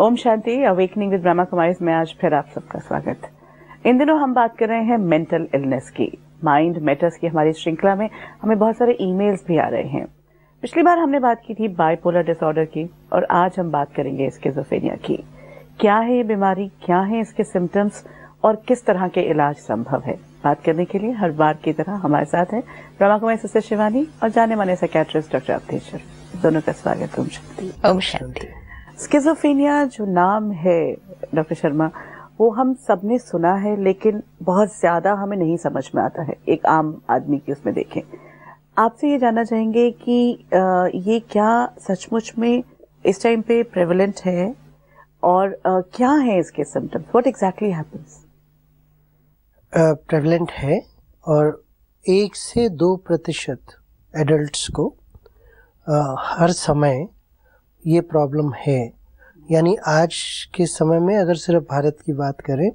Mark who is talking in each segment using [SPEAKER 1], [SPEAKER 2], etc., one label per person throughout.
[SPEAKER 1] Om Shanti awakening with Brahma Kumari में आज फिर आप सबका स्वागत इन दिनों हम बात कर रहे हैं मेंटल इलनेस की माइंड मैटर्स की हमारी श्रृंखला में हमें बहुत सारे ईमेल्स भी आ रहे हैं पिछली बार हमने बात की थी बाइपोलर डिसऑर्डर की और आज हम बात करेंगे इसके जोफेनिया की क्या है ये बीमारी क्या है इसके सिम्टम्स और किस तरह के इलाज संभव है बात करने के लिए हर बार की तरह हमारे साथ है ब्रह्मा कुमारी सस्य शिवानी और जाने माने साइकेट्रिस्ट डॉक्टर अवधेश्वर दोनों का स्वागत ओम शांति ओम शांति स्किजोफेनिया जो नाम है डॉक्टर शर्मा वो हम सब ने सुना है लेकिन बहुत ज़्यादा हमें नहीं समझ में आता है एक आम आदमी की उसमें देखें आपसे ये जानना चाहेंगे कि ये क्या सचमुच में इस टाइम पे प्रेवलेंट है और क्या है इसके symptoms what exactly
[SPEAKER 2] happens prevalent है और एक से दो प्रतिशत एडल्ट्स को uh, हर समय ये प्रॉब्लम है यानी आज के समय में अगर सिर्फ भारत की बात करें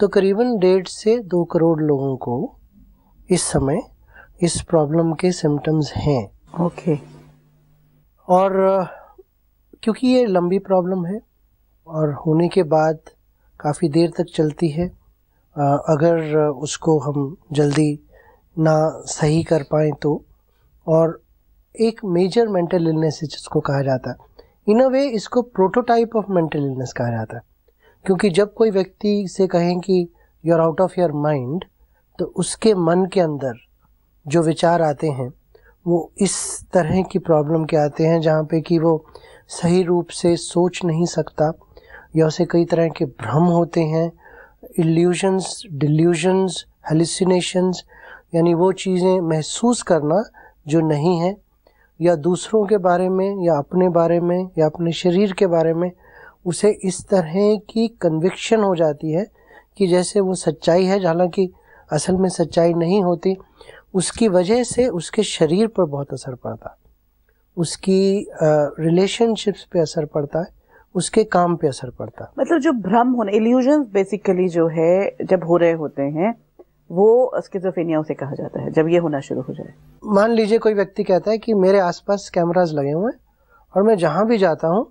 [SPEAKER 2] तो करीबन डेढ़ से दो करोड़ लोगों को इस समय इस प्रॉब्लम के सिम्टम्स हैं ओके okay. और क्योंकि ये लंबी प्रॉब्लम है और होने के बाद काफ़ी देर तक चलती है अगर उसको हम जल्दी ना सही कर पाएँ तो और एक मेजर मेंटल इलनेस है जिसको कहा जाता है इन अ वे इसको प्रोटोटाइप ऑफ मेंटल इलनेस कहा जाता है क्योंकि जब कोई व्यक्ति से कहें कि you are out of your mind तो उसके मन के अंदर जो विचार आते हैं वो इस तरह की प्रॉब्लम के आते हैं जहाँ पे कि वो सही रूप से सोच नहीं सकता या उसे कई तरह के भ्रम होते हैं इल्यूजन्स डिल्यूजन्स हेलिसिनेशंस यानी वो चीज़ें महसूस करना जो नहीं है या दूसरों के बारे में या अपने बारे में या अपने शरीर के बारे में उसे इस तरह की कन्विक्शन हो जाती है कि जैसे वो सच्चाई है हालांकि असल में सच्चाई नहीं होती उसकी वजह से उसके शरीर पर बहुत असर पड़ता उसकी रिलेशनशिप्स पे असर पड़ता है उसके काम पे असर पड़ता मतलब जो
[SPEAKER 1] भ्रम होने इल्यूजन बेसिकली जो है जब हो रहे होते हैं वो स्किजोफेनिया उसे कहा जाता है जब ये होना
[SPEAKER 2] शुरू हो जाए मान लीजिए कोई व्यक्ति कहता है कि मेरे आसपास कैमराज लगे हुए हैं और मैं जहाँ भी जाता हूँ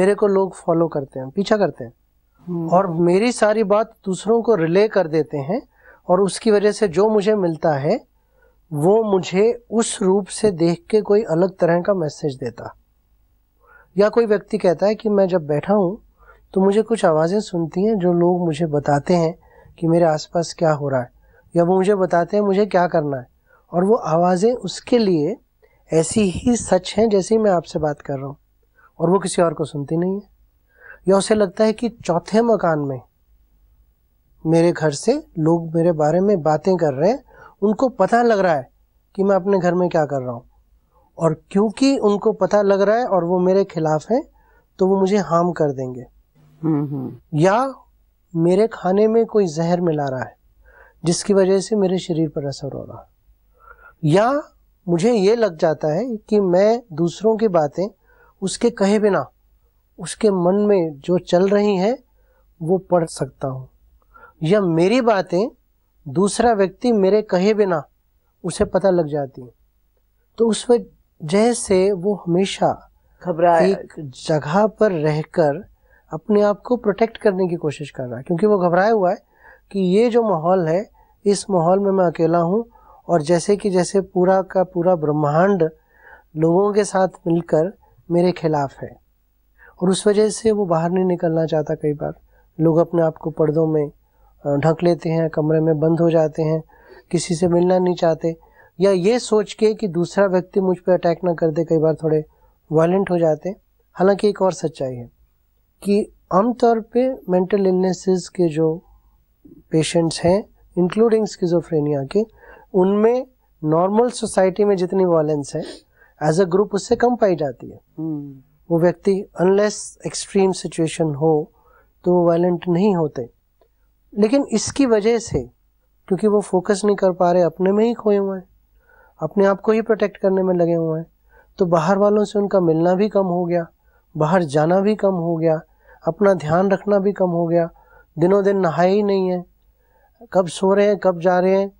[SPEAKER 2] मेरे को लोग फॉलो करते हैं पीछा करते हैं हम्म। और मेरी सारी बात दूसरों को रिले कर देते हैं और उसकी वजह से जो मुझे मिलता है वो मुझे उस रूप से देख के कोई अलग तरह का मैसेज देता या कोई व्यक्ति कहता है कि मैं जब बैठा हूँ तो मुझे कुछ आवाज़ें सुनती हैं जो लोग मुझे बताते हैं कि मेरे आसपास क्या हो रहा है या वो मुझे बताते हैं मुझे क्या करना है और वो आवाज़ें उसके लिए ऐसी ही सच हैं जैसी मैं आपसे बात कर रहा हूँ और वो किसी और को सुनती नहीं है या उसे लगता है कि चौथे मकान में मेरे घर से लोग मेरे बारे में बातें कर रहे हैं उनको पता लग रहा है कि मैं अपने घर में क्या कर रहा हूँ और क्योंकि उनको पता लग रहा है और वो मेरे खिलाफ हैं तो वो मुझे हार्म कर देंगे हम्म, हम्म। या मेरे खाने में कोई जहर मिला रहा है जिसकी वजह से मेरे शरीर पर असर हो रहा है या मुझे ये लग जाता है कि मैं दूसरों की बातें उसके कहे बिना उसके मन में जो चल रही हैं वो पढ़ सकता हूँ या मेरी बातें दूसरा व्यक्ति मेरे कहे बिना उसे पता लग जाती है तो उस वजह से वो हमेशा घबरा एक जगह पर रहकर अपने आप को प्रोटेक्ट करने की कोशिश कर रहा है क्योंकि वो घबराया हुआ है कि ये जो माहौल है इस माहौल में मैं अकेला हूँ और जैसे कि जैसे पूरा का पूरा ब्रह्मांड लोगों के साथ मिलकर मेरे खिलाफ है और उस वजह से वो बाहर नहीं निकलना चाहता कई बार लोग अपने आप को पर्दों में ढक लेते हैं कमरे में बंद हो जाते हैं किसी से मिलना नहीं चाहते या ये सोच के कि दूसरा व्यक्ति मुझ पर अटैक ना कर दे कई बार थोड़े वायलेंट हो जाते हालांकि एक और सच्चाई है कि आमतौर पे मेंटल इलनेसेस के जो पेशेंट्स हैं इंक्लूडिंग स्किजोफ्रेनिया के उनमें नॉर्मल सोसाइटी में जितनी वायलेंस है एज अ ग्रुप उससे कम पाई जाती है हम्म। वो व्यक्ति अनलेस एक्सट्रीम सिचुएशन हो तो वो वायलेंट नहीं होते लेकिन इसकी वजह से क्योंकि वो फोकस नहीं कर पा रहे अपने में ही खोए हुए हैं अपने आप को ही प्रोटेक्ट करने में लगे हुए हैं तो बाहर वालों से उनका मिलना भी कम हो गया बाहर जाना भी कम हो गया अपना ध्यान रखना भी कम हो गया दिनों दिन नहाए ही नहीं है कब सो रहे हैं कब जा रहे हैं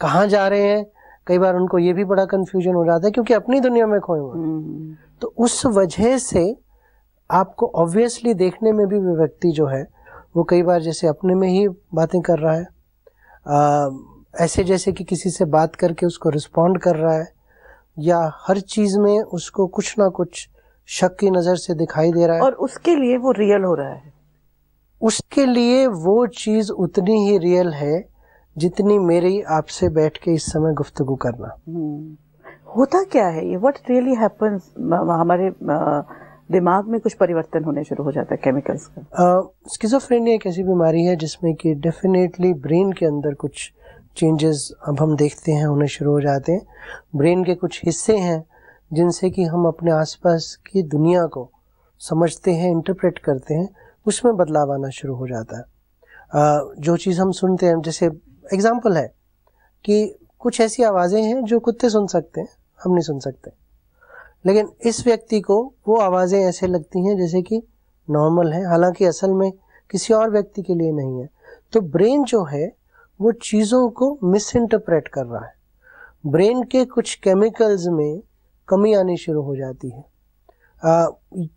[SPEAKER 2] कहाँ जा रहे हैं कई बार उनको ये भी बड़ा कंफ्यूजन हो जाता है क्योंकि अपनी दुनिया में खोए हुए हम्म। तो उस वजह से आपको ऑब्वियसली देखने में भी व्यक्ति जो है वो कई बार जैसे अपने में ही बातें कर रहा है आ, ऐसे जैसे कि किसी से बात करके उसको रिस्पॉन्ड कर रहा है या हर चीज में उसको कुछ ना कुछ शक की नजर से दिखाई दे रहा है और उसके लिए वो रियल हो रहा है उसके लिए वो चीज उतनी ही रियल है जितनी मेरी आपसे बैठ के इस समय गुफ्तगु करना हम्म। होता क्या है ये व्हाट रियली हैपेंस हमारे
[SPEAKER 1] दिमाग में कुछ परिवर्तन होने शुरू हो जाता है केमिकल्स
[SPEAKER 2] का स्किजोफ्रेनिया एक ऐसी बीमारी है जिसमें कि डेफिनेटली ब्रेन के अंदर कुछ चेंजेस अब हम देखते हैं होने शुरू हो जाते हैं ब्रेन के कुछ हिस्से हैं जिनसे कि हम अपने आसपास की दुनिया को समझते हैं इंटरप्रेट करते हैं उसमें बदलाव आना शुरू हो जाता है जो चीज़ हम सुनते हैं जैसे एग्जाम्पल है कि कुछ ऐसी आवाज़ें हैं जो कुत्ते सुन सकते हैं हम नहीं सुन सकते लेकिन इस व्यक्ति को वो आवाज़ें ऐसे लगती हैं जैसे कि नॉर्मल है हालांकि असल में किसी और व्यक्ति के लिए नहीं है तो ब्रेन जो है वो चीज़ों को मिस इंटरप्रेट कर रहा है ब्रेन के कुछ केमिकल्स में कमी आनी शुरू हो जाती है आ,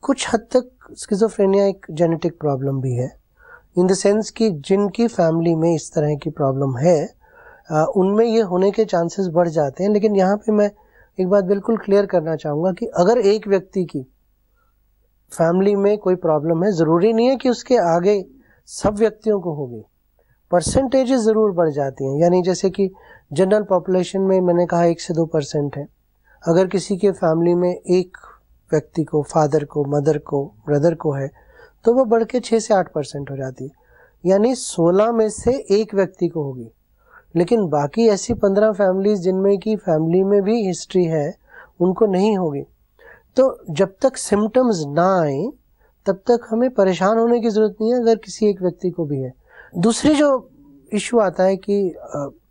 [SPEAKER 2] कुछ हद तक स्किजोफ्रेनिया एक जेनेटिक प्रॉब्लम भी है इन द सेंस कि जिनकी फैमिली में इस तरह की प्रॉब्लम है उनमें ये होने के चांसेस बढ़ जाते हैं लेकिन यहाँ पे मैं एक बात बिल्कुल क्लियर करना चाहूँगा कि अगर एक व्यक्ति की फैमिली में कोई प्रॉब्लम है ज़रूरी नहीं है कि उसके आगे सब व्यक्तियों को होगी परसेंटेज ज़रूर बढ़ जाती हैं यानी जैसे कि जनरल पॉपुलेशन में मैंने कहा एक से दो परसेंट है अगर किसी के फैमिली में एक व्यक्ति को फादर को मदर को ब्रदर को है तो वो बढ़ के छः से आठ परसेंट हो जाती है यानी सोलह में से एक व्यक्ति को होगी लेकिन बाकी ऐसी पंद्रह फैमिलीज जिनमें की फैमिली में भी हिस्ट्री है उनको नहीं होगी तो जब तक सिम्टम्स ना आए तब तक हमें परेशान होने की ज़रूरत नहीं है अगर किसी एक व्यक्ति को भी है दूसरी जो इशू आता है कि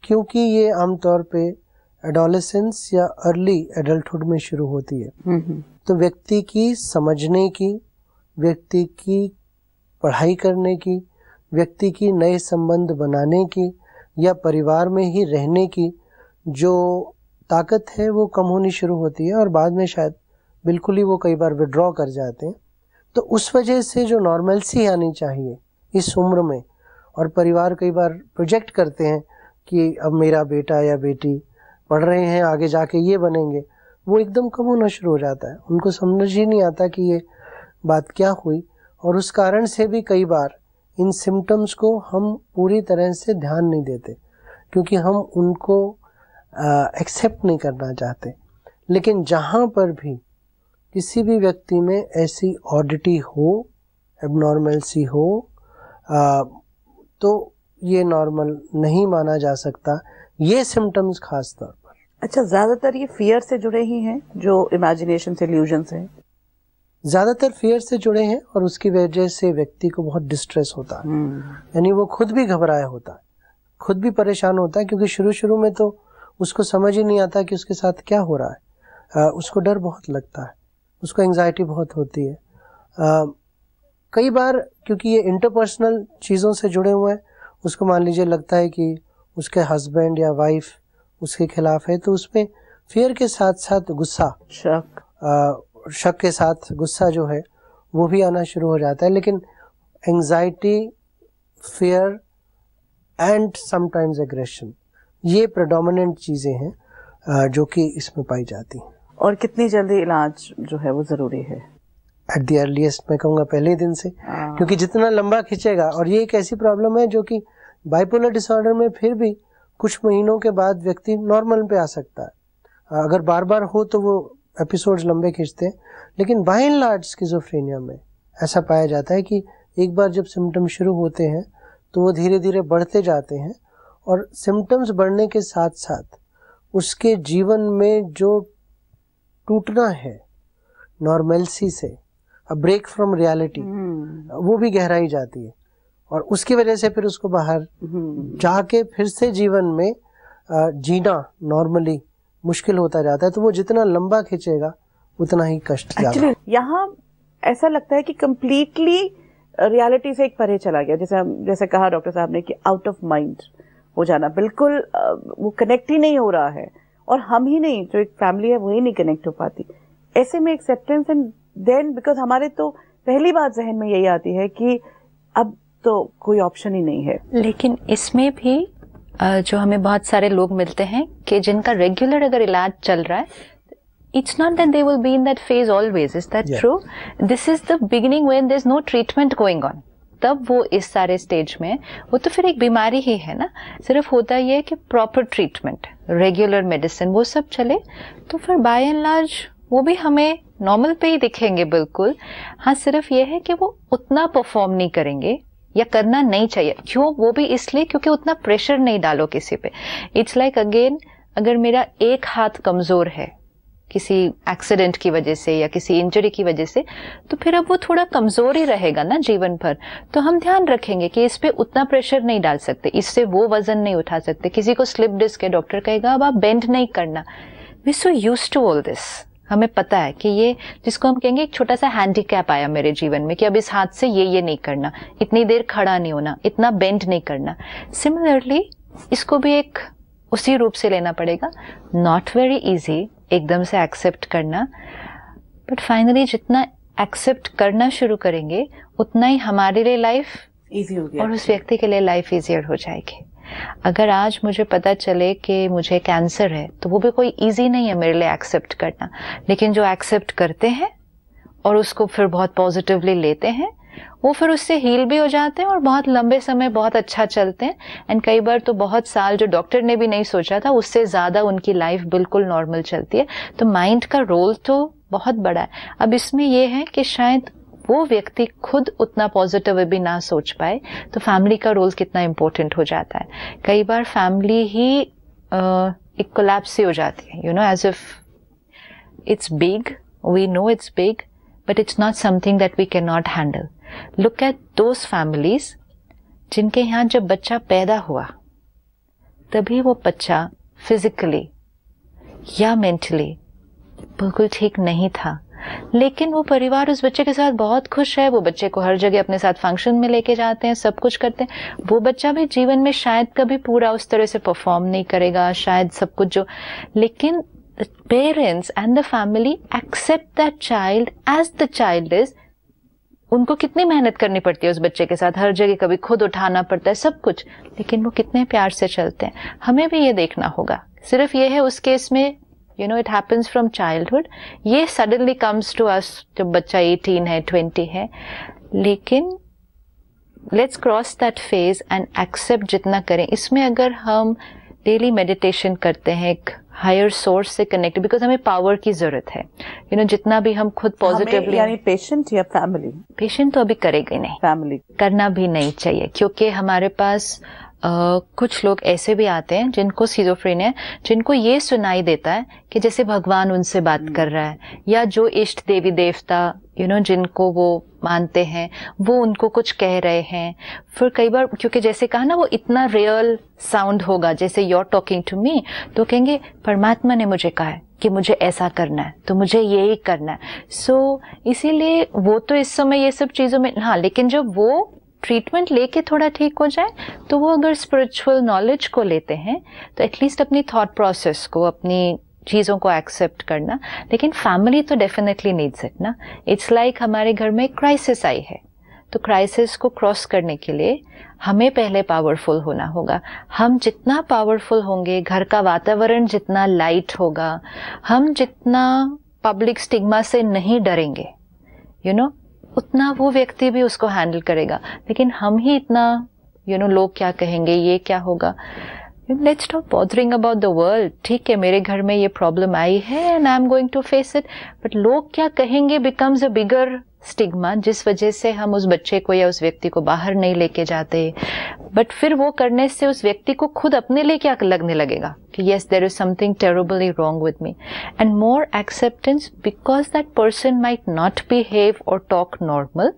[SPEAKER 2] क्योंकि ये आमतौर पे एडोलेसेंस या अर्ली एडल्टहुड में शुरू होती है हम्म, हम्म। तो व्यक्ति की समझने की व्यक्ति की पढ़ाई करने की व्यक्ति की नए संबंध बनाने की या परिवार में ही रहने की जो ताकत है वो कम होनी शुरू होती है और बाद में शायद बिल्कुल ही वो कई बार विड्रॉ कर जाते हैं तो उस वजह से जो नॉर्मलसी आनी चाहिए इस उम्र में और परिवार कई बार प्रोजेक्ट करते हैं कि अब मेरा बेटा या बेटी पढ़ रहे हैं आगे जाके ये बनेंगे वो एकदम कम होना शुरू हो जाता है उनको समझ ही नहीं आता कि ये बात क्या हुई और उस कारण से भी कई बार इन सिम्टम्स को हम पूरी तरह से ध्यान नहीं देते क्योंकि हम उनको एक्सेप्ट नहीं करना चाहते लेकिन जहाँ पर भी किसी भी व्यक्ति में ऐसी ऑडिटी हो एबनॉर्मलसी हो आ, तो ये नॉर्मल नहीं माना जा सकता ये सिम्टम्स खास तौर पर अच्छा ज़्यादातर ये फियर से जुड़े ही हैं जो इमेजिनेशन से ल्यूजन से ज़्यादातर फेयर से जुड़े हैं और उसकी वजह से व्यक्ति को बहुत डिस्ट्रेस होता है हम्म। यानी वो खुद भी घबराया होता है खुद भी परेशान होता है क्योंकि शुरू शुरू में तो उसको समझ ही नहीं आता कि उसके साथ क्या हो रहा है आ, उसको डर बहुत लगता है उसको एंजाइटी बहुत होती है आ, कई बार क्योंकि ये इंटरपर्सनल चीज़ों से जुड़े हुए हैं उसको मान लीजिए लगता है कि उसके हस्बैंड या वाइफ उसके खिलाफ है तो उसमें फेयर के साथ साथ गुस्सा शक शक के साथ गुस्सा जो है वो भी आना शुरू हो जाता है लेकिन anxiety fear and sometimes aggression ये प्रडोमिनेंट चीज़ें हैं जो कि इसमें पाई जाती हैं और कितनी जल्दी इलाज जो है वो ज़रूरी है एट दी अर्लीस्ट मैं कहूँगा पहले दिन से हाँ। क्योंकि जितना लंबा खींचेगा और ये एक ऐसी प्रॉब्लम है जो कि बाइपोलर डिसऑर्डर में फिर भी कुछ महीनों के बाद व्यक्ति नॉर्मल पे आ सकता है अगर बार बार हो तो वो एपिसोड्स लंबे खींचते हैं लेकिन बाय एंड लार्ज स्किजोफ्रेनिया में ऐसा पाया जाता है कि एक बार जब सिम्टम्स शुरू होते हैं तो वो धीरे धीरे बढ़ते जाते हैं और सिम्टम्स बढ़ने के साथ साथ उसके जीवन में जो टूटना है नॉर्मेलसी से अ ब्रेक फ्रॉम रियलिटी वो भी गहराई जाती है और उसकी वजह से फिर उसको बाहर हम्म। जाके फिर से जीवन में जीना नॉर्मली मुश्किल होता जाता है तो वो जितना लंबा खींचेगा उतना ही कष्ट
[SPEAKER 1] यहाँ ऐसा
[SPEAKER 2] लगता है कि कम्प्लीटली रियलिटी uh, से एक परे चला गया जैसे
[SPEAKER 1] जैसे कहा डॉक्टर साहब ने कि आउट ऑफ माइंड हो जाना बिल्कुल uh, वो कनेक्ट ही नहीं हो रहा है और हम ही नहीं जो एक फैमिली है वही नहीं कनेक्ट हो पाती ऐसे में एक्सेप्टेंस एंड देन बिकॉज हमारे तो पहली बात जहन में यही आती है कि अब तो कोई ऑप्शन
[SPEAKER 3] ही नहीं है लेकिन इसमें भी जो हमें बहुत सारे लोग मिलते हैं कि जिनका रेगुलर अगर इलाज चल रहा है it's not that they will be in that phase always is that true this is the beginning when when is no treatment going on तब वो इस सारे स्टेज में वो तो फिर एक बीमारी ही है ना सिर्फ होता ये है कि प्रॉपर ट्रीटमेंट रेगुलर मेडिसिन वो सब चले तो फिर बाय एंड लार्ज वो भी हमें नॉर्मल पे ही दिखेंगे बिल्कुल हाँ सिर्फ ये है कि वो उतना परफॉर्म नहीं करेंगे या करना नहीं चाहिए क्यों वो भी इसलिए क्योंकि उतना प्रेशर नहीं डालो किसी पे इट्स लाइक अगेन अगर मेरा एक हाथ कमज़ोर है किसी एक्सीडेंट की वजह से या किसी इंजरी की वजह से तो फिर अब वो थोड़ा कमज़ोर ही रहेगा ना जीवन भर तो हम ध्यान रखेंगे कि इस पर उतना प्रेशर नहीं डाल सकते इससे वो वजन नहीं उठा सकते किसी को स्लिप डिस्क है डॉक्टर कहेगा अब आप बेंड नहीं करना we so used to all this हमें पता है कि ये जिसको हम कहेंगे एक छोटा सा हैंडीकैप आया मेरे जीवन में कि अब इस हाथ से ये ये नहीं करना इतनी देर खड़ा नहीं होना इतना बेंड नहीं करना सिमिलरली इसको भी एक उसी रूप से लेना पड़ेगा नॉट वेरी इजी एकदम से एक्सेप्ट करना बट फाइनली जितना एक्सेप्ट करना शुरू करेंगे उतना ही हमारे लिए लाइफ इजी गया और उस व्यक्ति के लिए लाइफ इजियर हो जाएगी अगर आज मुझे पता चले कि मुझे कैंसर है तो वो भी कोई ईजी नहीं है मेरे लिए एक्सेप्ट करना लेकिन जो एक्सेप्ट करते हैं और उसको फिर बहुत पॉजिटिवली लेते हैं वो फिर उससे हील भी हो जाते हैं और बहुत लंबे समय बहुत अच्छा चलते हैं एंड कई बार तो बहुत साल जो डॉक्टर ने भी नहीं सोचा था उससे ज़्यादा उनकी लाइफ बिल्कुल नॉर्मल चलती है तो माइंड का रोल तो बहुत बड़ा है अब इसमें यह है कि शायद वो व्यक्ति खुद उतना पॉजिटिव भी ना सोच पाए तो फैमिली का रोल कितना इम्पोर्टेंट हो जाता है कई बार फैमिली ही एक कोलैप्स ही हो जाती है you know as if it's big we know it's big but it's not something that we can not handle look at those families जिनके यहाँ जब बच्चा पैदा हुआ तभी वो बच्चा फिजिकली या मेंटली बिल्कुल ठीक नहीं था लेकिन वो परिवार उस बच्चे के साथ बहुत खुश है वो बच्चे को हर जगह अपने साथ फंक्शन में लेके जाते हैं सब कुछ करते हैं वो बच्चा भी जीवन में शायद कभी पूरा उस तरह से परफॉर्म नहीं करेगा शायद सब कुछ जो लेकिन parents and the family accept that child as the child is उनको कितनी मेहनत करनी पड़ती है उस बच्चे के साथ हर जगह कभी खुद उठाना पड़ता है सब कुछ लेकिन वो कितने प्यार से चलते हैं हमें भी ये देखना होगा सिर्फ ये है उस केस में you know it happens from childhood ये सडनली कम्स टू अस जब बच्चा एटीन है ट्वेंटी है लेकिन let's cross that phase and accept जितना करें इसमें अगर हम डेली मेडिटेशन करते हैं एक हायर सोर्स से कनेक्टेड बिकॉज हमें पावर की जरूरत है यू you नो know, जितना भी हम खुद पॉजिटिवली यानी पेशेंट या फैमिली पेशेंट तो अभी करेगा ही नहीं फैमिली करना भी नहीं चाहिए क्योंकि हमारे पास कुछ लोग ऐसे भी आते हैं जिनको सीजोफ्रेन है जिनको ये सुनाई देता है कि जैसे भगवान उनसे बात हम्म। कर रहा है या जो इष्ट देवी देवता यू you नो know, जिनको वो मानते हैं वो उनको कुछ कह रहे हैं फिर कई बार क्योंकि जैसे कहा ना वो इतना रियल साउंड होगा जैसे you are talking to me तो कहेंगे परमात्मा ने मुझे कहा है कि मुझे ऐसा करना है तो मुझे यही करना है सो so, इसीलिए वो तो इस समय ये सब चीज़ों में हाँ लेकिन जब वो ट्रीटमेंट लेके थोड़ा ठीक हो जाए तो वो अगर स्पिरिचुअल नॉलेज को लेते हैं तो एटलीस्ट अपनी थॉट प्रोसेस को अपनी चीज़ों को एक्सेप्ट करना लेकिन फैमिली तो डेफिनेटली नीड्स इट ना इट्स लाइक हमारे घर में क्राइसिस आई है तो क्राइसिस को क्रॉस करने के लिए हमें पहले पावरफुल होना होगा हम जितना पावरफुल होंगे घर का वातावरण जितना लाइट होगा हम जितना पब्लिक स्टिग्मा से नहीं डरेंगे यू you नो know, उतना वो व्यक्ति भी उसको हैंडल करेगा लेकिन हम ही इतना यू you नो know, लोग क्या कहेंगे ये क्या होगा let's stop bothering about the world ठीक है मेरे घर में ये प्रॉब्लम आई है and I am going to face it but लोग क्या कहेंगे बिकम्स अ बिगर स्टिग्मा जिस वजह से हम उस बच्चे को या उस व्यक्ति को बाहर नहीं लेके जाते बट फिर वो करने से उस व्यक्ति को खुद अपने लिए क्या लगने लगेगा कि yes there is something terribly wrong with me and more acceptance because that person might not behave और talk normal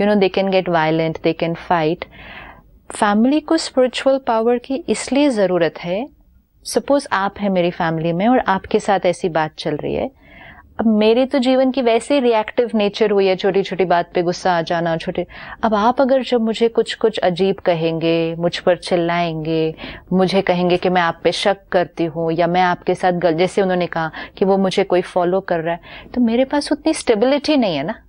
[SPEAKER 3] you know they can get violent they can fight family को स्पिरिचुअल पावर की इसलिए ज़रूरत है suppose आप हैं मेरी family में और आपके साथ ऐसी बात चल रही है अब मेरे तो जीवन की वैसे रिएक्टिव नेचर हुई है छोटी छोटी बात पे गुस्सा आ जाना छोटे अब आप अगर जब मुझे कुछ कुछ अजीब कहेंगे मुझ पर चिल्लाएंगे मुझे कहेंगे कि मैं आप पे शक करती हूँ या मैं आपके साथ गल जैसे उन्होंने कहा कि वो मुझे कोई फॉलो कर रहा है तो मेरे पास उतनी स्टेबिलिटी नहीं है ना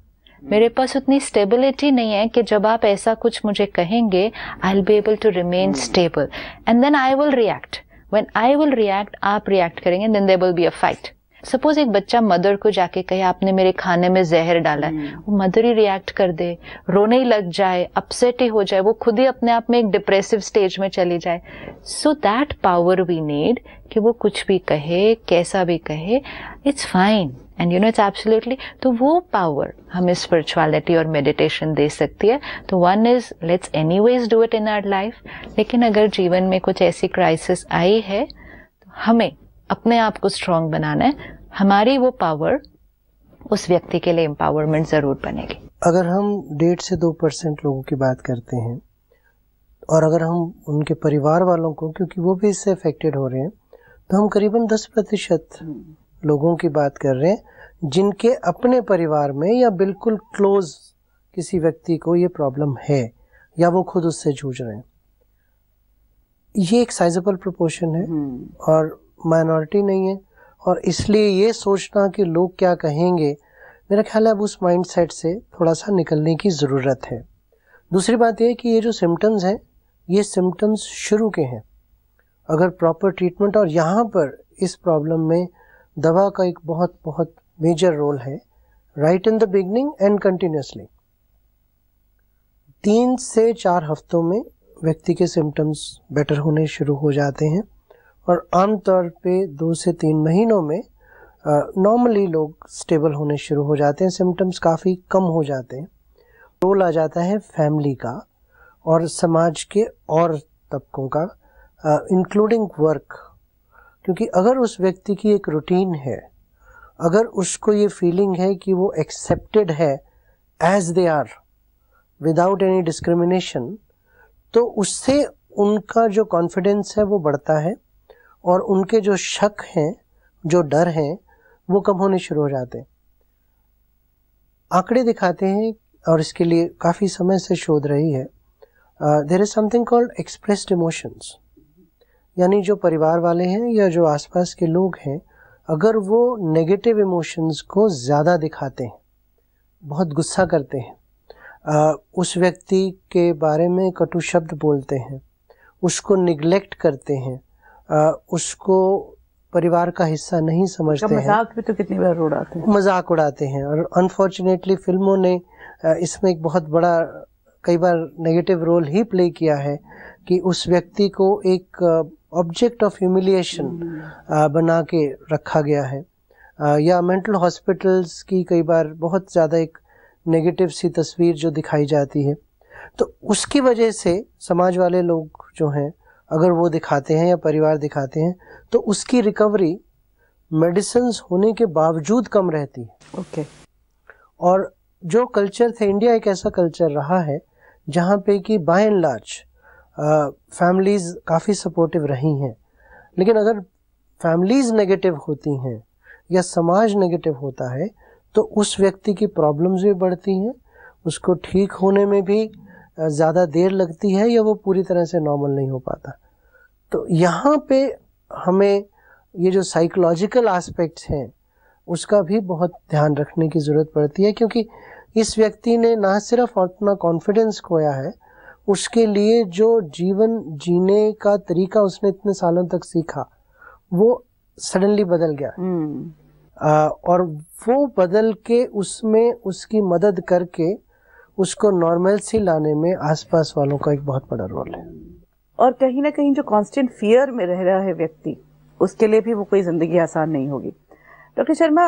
[SPEAKER 3] मेरे पास उतनी स्टेबिलिटी नहीं है कि जब आप ऐसा कुछ मुझे कहेंगे I will be able to remain stable and then I will react when I will react आप रिएक्ट करेंगे then there will be a fight suppose एक बच्चा मदर को जाके कहे आपने मेरे खाने में जहर डाला है hmm. वो मदर ही रिएक्ट कर दे रोने ही लग जाए अपसेट ही हो जाए वो खुद ही अपने आप में एक डिप्रेसिव स्टेज में चली जाए so that power we need कि वो कुछ भी कहे कैसा भी कहे it's fine and you know it's absolutely तो वो पावर हमें स्पिरिचुअलिटी और मेडिटेशन दे सकती है तो one is let's anyways do it in our life लेकिन अगर जीवन में कुछ ऐसी क्राइसिस आई है तो हमें अपने आप को स्ट्रांग बनाना है हमारी वो पावर उस व्यक्ति के लिए एम्पावरमेंट ज़रूर बनेगी
[SPEAKER 2] अगर हम डेढ़ से दो परसेंट लोगों की बात करते हैं और अगर हम उनके परिवार वालों को क्योंकि वो भी इससे अफेक्टेड हो रहे हैं तो हम करीबन दस प्रतिशत लोगों की बात कर रहे हैं जिनके अपने परिवार में या बिल्कुल क्लोज किसी व्यक्ति को ये प्रॉब्लम है या वो खुद उससे जूझ रहे हैं ये एक साइजेबल प्रोपोर्शन है हम्म। और माइनॉरिटी नहीं है और इसलिए ये सोचना कि लोग क्या कहेंगे मेरा ख्याल है अब उस माइंडसेट से थोड़ा सा निकलने की ज़रूरत है दूसरी बात यह कि ये जो सिम्टम्स हैं ये सिम्टम्स शुरू के हैं अगर प्रॉपर ट्रीटमेंट और यहाँ पर इस प्रॉब्लम में दवा का एक बहुत बहुत मेजर रोल है right in the beginning and continuously तीन से चार हफ्तों में व्यक्ति के सिम्टम्स बेटर होने शुरू हो जाते हैं और आमतौर पे दो से तीन महीनों में नॉर्मली लोग स्टेबल होने शुरू हो जाते हैं सिम्टम्स काफ़ी कम हो जाते हैं रोल आ जाता है फैमिली का और समाज के और तबकों का इंक्लूडिंग वर्क क्योंकि अगर उस व्यक्ति की एक रूटीन है अगर उसको ये फीलिंग है कि वो एक्सेप्टेड है as they are without any discrimination तो उससे उनका जो कॉन्फिडेंस है वो बढ़ता है और उनके जो शक हैं जो डर हैं वो कम होने शुरू हो जाते हैं आंकड़े दिखाते हैं और इसके लिए काफ़ी समय से शोध रही है there is something called expressed emotions यानी जो परिवार वाले हैं या जो आसपास के लोग हैं अगर वो नेगेटिव इमोशंस को ज़्यादा दिखाते हैं बहुत गुस्सा करते हैं आ, उस व्यक्ति के बारे में कटु शब्द बोलते हैं उसको निगलेक्ट करते हैं आ, उसको परिवार का हिस्सा नहीं समझते हैं मजाक भी तो कितनी बार उड़ाते हैं मजाक उड़ाते हैं और अनफॉर्चुनेटली फिल्मों ने इसमें एक बहुत बड़ा कई बार नेगेटिव रोल ही प्ले किया है कि उस व्यक्ति को एक ऑब्जेक्ट ऑफ ह्यूमिलिएशन बना के रखा गया है आ, uh, या मेंटल हॉस्पिटल्स की कई बार बहुत ज़्यादा एक नेगेटिव सी तस्वीर जो दिखाई जाती है तो उसकी वजह से समाज वाले लोग जो हैं अगर वो दिखाते हैं या परिवार दिखाते हैं तो उसकी रिकवरी मेडिसिन होने के बावजूद कम रहती है ओके okay. और जो कल्चर थे इंडिया एक ऐसा कल्चर रहा है जहाँ पे कि बाय एंड लार्ज फैमिलीज़ काफ़ी सपोर्टिव रही हैं लेकिन अगर फैमिलीज़ नेगेटिव होती हैं या समाज नेगेटिव होता है तो उस व्यक्ति की प्रॉब्लम्स भी बढ़ती हैं उसको ठीक होने में भी ज़्यादा देर लगती है या वो पूरी तरह से नॉर्मल नहीं हो पाता तो यहाँ पे हमें ये जो साइकोलॉजिकल आस्पेक्ट्स हैं उसका भी बहुत ध्यान रखने की ज़रूरत पड़ती है क्योंकि इस व्यक्ति ने ना सिर्फ अपना कॉन्फिडेंस खोया है उसके लिए जो जीवन जीने का तरीका उसने इतने सालों तक सीखा वो सडनली बदल गया hmm. आ, और वो बदल के उसमें उसकी मदद करके उसको नॉर्मल सी लाने में आसपास वालों का एक बहुत बड़ा रोल है
[SPEAKER 1] और कहीं ना कहीं जो कांस्टेंट फियर में रह रहा है व्यक्ति उसके लिए भी वो कोई ज़िंदगी आसान नहीं होगी डॉक्टर शर्मा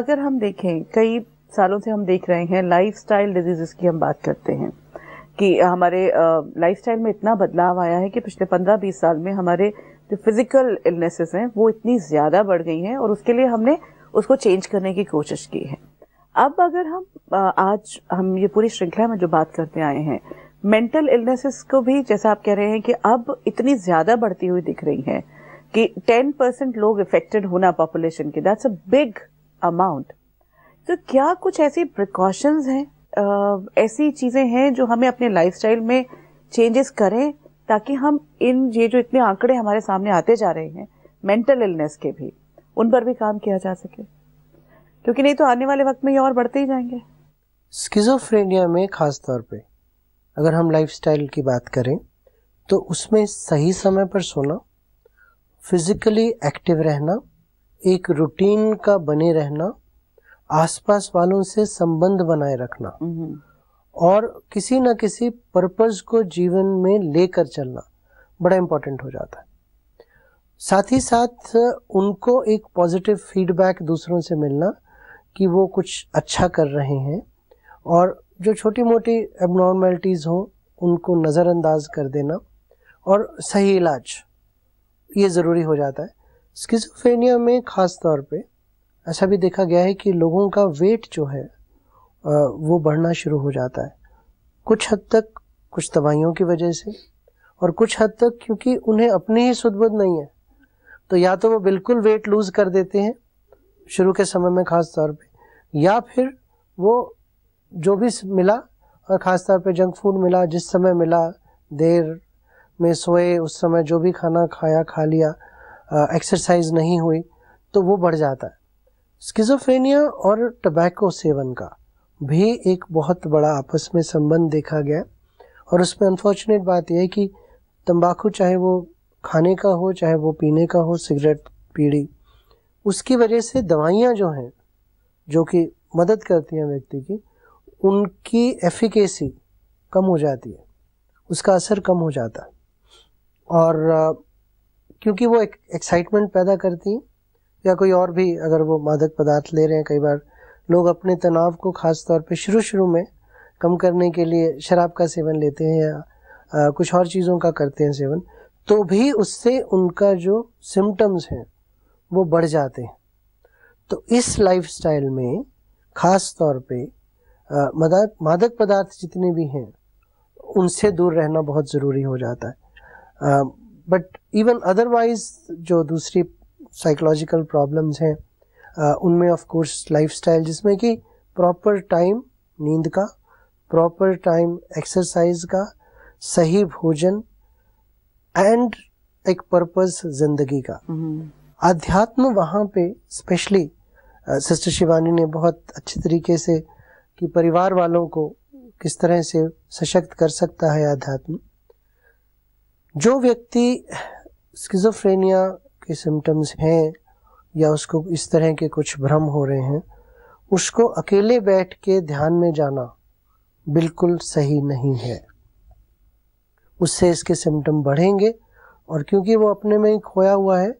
[SPEAKER 1] अगर हम देखें कई सालों से हम देख रहे हैं लाइफ स्टाइल डिजीजेस की हम बात करते हैं कि हमारे लाइफस्टाइल में इतना बदलाव आया है कि पिछले पंद्रह बीस साल में हमारे जो फिज़िकल इलनेसेस हैं वो इतनी ज़्यादा बढ़ गई हैं और उसके लिए हमने उसको चेंज करने की कोशिश की है अब अगर हम आज हम ये पूरी श्रृंखला में जो बात करते आए हैं मेंटल इलनेसेस को भी जैसा आप कह रहे हैं कि अब इतनी ज़्यादा बढ़ती हुई दिख रही है कि टेन परसेंट लोग इफेक्टेड होना पॉपुलेशन के दैट्स अ बिग अमाउंट तो क्या कुछ ऐसी प्रिकॉशंस हैं ऐसी चीज़ें हैं जो हमें अपने लाइफस्टाइल में चेंजेस करें ताकि हम इन ये जो इतने आंकड़े हमारे सामने आते जा रहे हैं मेंटल इलनेस के भी उन पर भी काम किया जा सके क्योंकि नहीं तो आने वाले वक्त में ये और बढ़ते ही जाएंगे
[SPEAKER 2] स्किजोफ्रेनिया में ख़ास तौर पे अगर हम लाइफस्टाइल की बात करें तो उसमें सही समय पर सोना फिज़िकली एक्टिव रहना एक रूटीन का बने रहना आसपास वालों से संबंध बनाए रखना हम्म। और किसी ना किसी पर्पज को जीवन में लेकर चलना बड़ा इम्पोर्टेंट हो जाता है साथ ही साथ उनको एक पॉजिटिव फीडबैक दूसरों से मिलना कि वो कुछ अच्छा कर रहे हैं और जो छोटी मोटी एबनॉर्मेलिटीज़ हों उनको नज़रअंदाज कर देना और सही इलाज ये ज़रूरी हो जाता है स्किजोफ्रेनिया में ख़ास तौर पे ऐसा भी देखा गया है कि लोगों का वेट जो है वो बढ़ना शुरू हो जाता है कुछ हद तक कुछ दवाइयों की वजह से और कुछ हद तक क्योंकि उन्हें अपनी ही सुदबुद नहीं है तो या तो वो बिल्कुल वेट लूज़ कर देते हैं शुरू के समय में ख़ास तौर पे या फिर वो जो भी मिला और ख़ास तौर पे जंक फूड मिला जिस समय मिला देर में सोए उस समय जो भी खाना खाया खा लिया एक्सरसाइज नहीं हुई तो वो बढ़ जाता है स्किजोफ्रेनिया और टबैको सेवन का भी एक बहुत बड़ा आपस में संबंध देखा गया और उसमें अनफॉर्चुनेट बात यह है कि तंबाकू चाहे वो खाने का हो चाहे वो पीने का हो सिगरेट पीड़ी उसकी वजह से दवाइयाँ जो हैं जो कि मदद करती हैं व्यक्ति की उनकी एफिकेसी कम हो जाती है उसका असर कम हो जाता है और क्योंकि वो एक एक्साइटमेंट पैदा करती हैं या कोई और भी अगर वो मादक पदार्थ ले रहे हैं कई बार लोग अपने तनाव को ख़ास तौर पे शुरू शुरू में कम करने के लिए शराब का सेवन लेते हैं या आ, कुछ और चीज़ों का करते हैं सेवन तो भी उससे उनका जो सिम्टम्स हैं वो बढ़ जाते हैं तो इस लाइफस्टाइल में ख़ास तौर पे मदक मादक पदार्थ जितने भी हैं उनसे दूर रहना बहुत ज़रूरी हो जाता है बट इवन अदरवाइज जो दूसरी साइकोलॉजिकल प्रॉब्लम्स हैं उनमें ऑफ कोर्स लाइफस्टाइल जिसमें कि प्रॉपर टाइम नींद का प्रॉपर टाइम एक्सरसाइज का सही भोजन एंड एक पर्पस जिंदगी का अध्यात्म हम्म। वहाँ पे स्पेशली सिस्टर शिवानी ने बहुत अच्छे तरीके से कि परिवार वालों को किस तरह से सशक्त कर सकता है अध्यात्म जो व्यक्ति स्किजोफ्रेनिया के सिम्टम्स हैं या उसको इस तरह के कुछ भ्रम हो रहे हैं उसको अकेले बैठ के ध्यान में जाना बिल्कुल सही नहीं है उससे इसके सिम्टम बढ़ेंगे और क्योंकि वो अपने में ही खोया हुआ है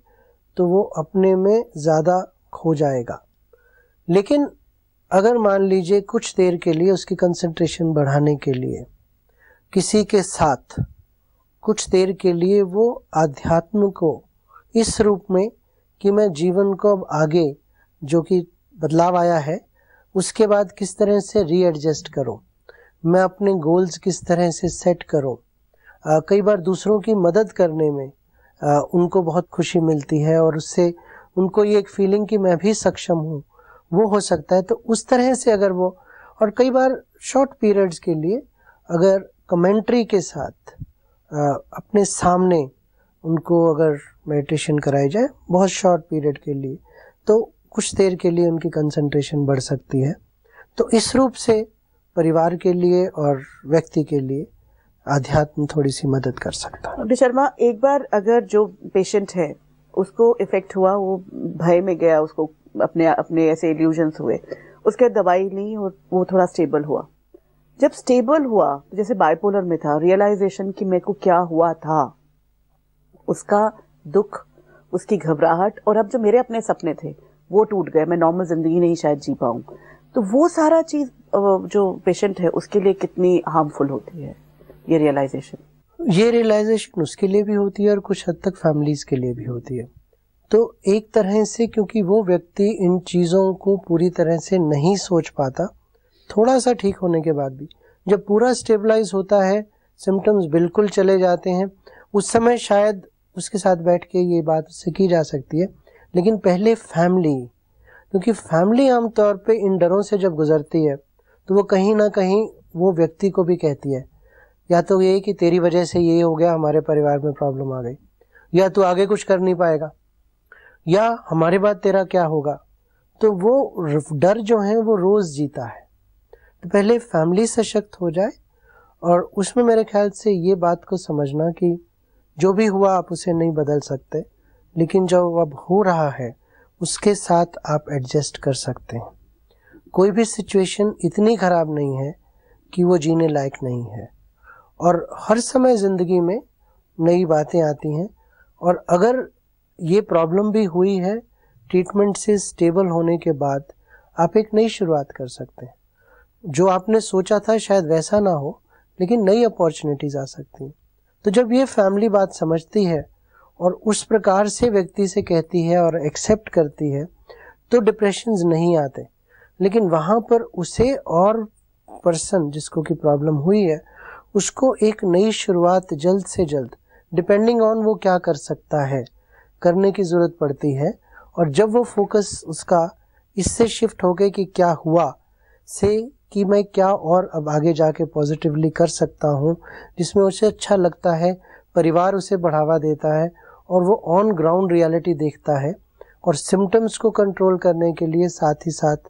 [SPEAKER 2] तो वो अपने में ज़्यादा खो जाएगा लेकिन अगर मान लीजिए कुछ देर के लिए उसकी कंसंट्रेशन बढ़ाने के लिए किसी के साथ कुछ देर के लिए वो आध्यात्म को इस रूप में कि मैं जीवन को अब आगे जो कि बदलाव आया है उसके बाद किस तरह से रीएडजस्ट करूँ मैं अपने गोल्स किस तरह से सेट करूँ कई बार दूसरों की मदद करने में आ, उनको बहुत खुशी मिलती है और उससे उनको ये एक फीलिंग कि मैं भी सक्षम हूँ वो हो सकता है तो उस तरह से अगर वो और कई बार शॉर्ट पीरियड्स के लिए अगर कमेंट्री के साथ आ, अपने सामने उनको अगर मेडिटेशन कराई जाए बहुत शॉर्ट पीरियड के लिए तो कुछ देर के लिए उनकी कंसंट्रेशन बढ़ सकती है तो इस रूप से परिवार के लिए और व्यक्ति के लिए अध्यात्म थोड़ी सी मदद कर सकता
[SPEAKER 1] है डॉक्टर शर्मा एक बार अगर जो पेशेंट है उसको इफेक्ट हुआ वो भय में गया उसको अपने अपने ऐसे इल्यूजन्स हुए उसके दवाई ली और वो थोड़ा स्टेबल हुआ जब स्टेबल हुआ जैसे बाइपोलर में था रियलाइजेशन कि मेरे को क्या हुआ था उसका दुख उसकी घबराहट और अब जो मेरे अपने सपने थे वो टूट गए मैं नॉर्मल जिंदगी नहीं शायद जी पाऊं तो वो सारा चीज जो पेशेंट है उसके लिए कितनी हार्मफुल होती है ये रियलाइजेशन
[SPEAKER 2] ये रियलाइजेशन उसके लिए भी होती है और कुछ हद तक फैमिलीज के लिए भी होती है तो एक तरह से क्योंकि वो व्यक्ति इन चीज़ों को पूरी तरह से नहीं सोच पाता थोड़ा सा ठीक होने के बाद भी जब पूरा स्टेबलाइज होता है सिम्टम्स बिल्कुल चले जाते हैं उस समय शायद उसके साथ बैठ के ये बात उससे की जा सकती है लेकिन पहले फैमिली क्योंकि फैमिली आमतौर पे इन डरों से जब गुजरती है तो वो कहीं ना कहीं वो व्यक्ति को भी कहती है या तो ये कि तेरी वजह से ये हो गया हमारे परिवार में प्रॉब्लम आ गई या तो आगे कुछ कर नहीं पाएगा या हमारे बाद तेरा क्या होगा तो वो डर जो है वो रोज़ जीता है तो पहले फैमिली सशक्त हो जाए और उसमें मेरे ख्याल से ये बात को समझना कि जो भी हुआ आप उसे नहीं बदल सकते लेकिन जो अब हो रहा है उसके साथ आप एडजस्ट कर सकते हैं कोई भी सिचुएशन इतनी ख़राब नहीं है कि वो जीने लायक नहीं है और हर समय ज़िंदगी में नई बातें आती हैं और अगर ये प्रॉब्लम भी हुई है ट्रीटमेंट से स्टेबल होने के बाद आप एक नई शुरुआत कर सकते हैं जो आपने सोचा था शायद वैसा ना हो लेकिन नई अपॉर्चुनिटीज़ आ सकती हैं तो जब ये फैमिली बात समझती है और उस प्रकार से व्यक्ति से कहती है और एक्सेप्ट करती है तो डिप्रेशन नहीं आते लेकिन वहाँ पर उसे और पर्सन जिसको कि प्रॉब्लम हुई है उसको एक नई शुरुआत जल्द से जल्द डिपेंडिंग ऑन वो क्या कर सकता है करने की ज़रूरत पड़ती है और जब वो फोकस उसका इससे शिफ्ट हो गए कि क्या हुआ से कि मैं क्या और अब आगे जाके पॉजिटिवली कर सकता हूँ जिसमें उसे अच्छा लगता है परिवार उसे बढ़ावा देता है और वो ऑन ग्राउंड रियलिटी देखता है और सिम्टम्स को कंट्रोल करने के लिए साथ ही साथ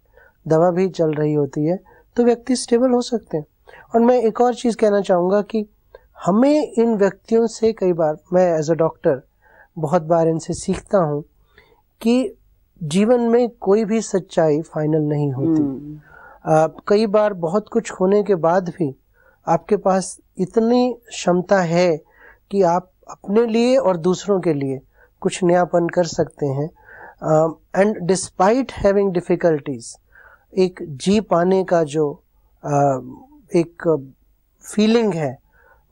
[SPEAKER 2] दवा भी चल रही होती है तो व्यक्ति स्टेबल हो सकते हैं और मैं एक और चीज़ कहना चाहूँगा कि हमें इन व्यक्तियों से कई बार मैं एज अ डॉक्टर बहुत बार इनसे सीखता हूँ कि जीवन में कोई भी सच्चाई फाइनल नहीं होती हम्म। कई बार बहुत कुछ होने के बाद भी आपके पास इतनी क्षमता है कि आप अपने लिए और दूसरों के लिए कुछ नयापन कर सकते हैं एंड डिस्पाइट हैविंग डिफ़िकल्टीज एक जी पाने का जो uh, एक फीलिंग है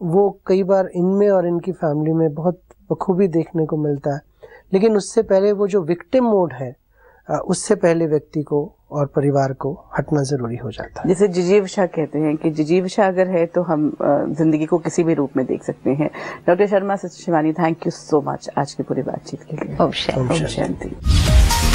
[SPEAKER 2] वो कई बार इनमें और इनकी फैमिली में बहुत बखूबी देखने को मिलता है लेकिन उससे पहले वो जो विक्टिम मोड है उससे पहले व्यक्ति को और परिवार को हटना जरूरी हो जाता है जैसे
[SPEAKER 1] जिजीवशा कहते हैं कि जिजीवशा अगर है तो हम जिंदगी को किसी भी रूप में देख सकते हैं doctor Sharma Shivani thank you so much आज की पूरी बातचीत के लिए ओम शांति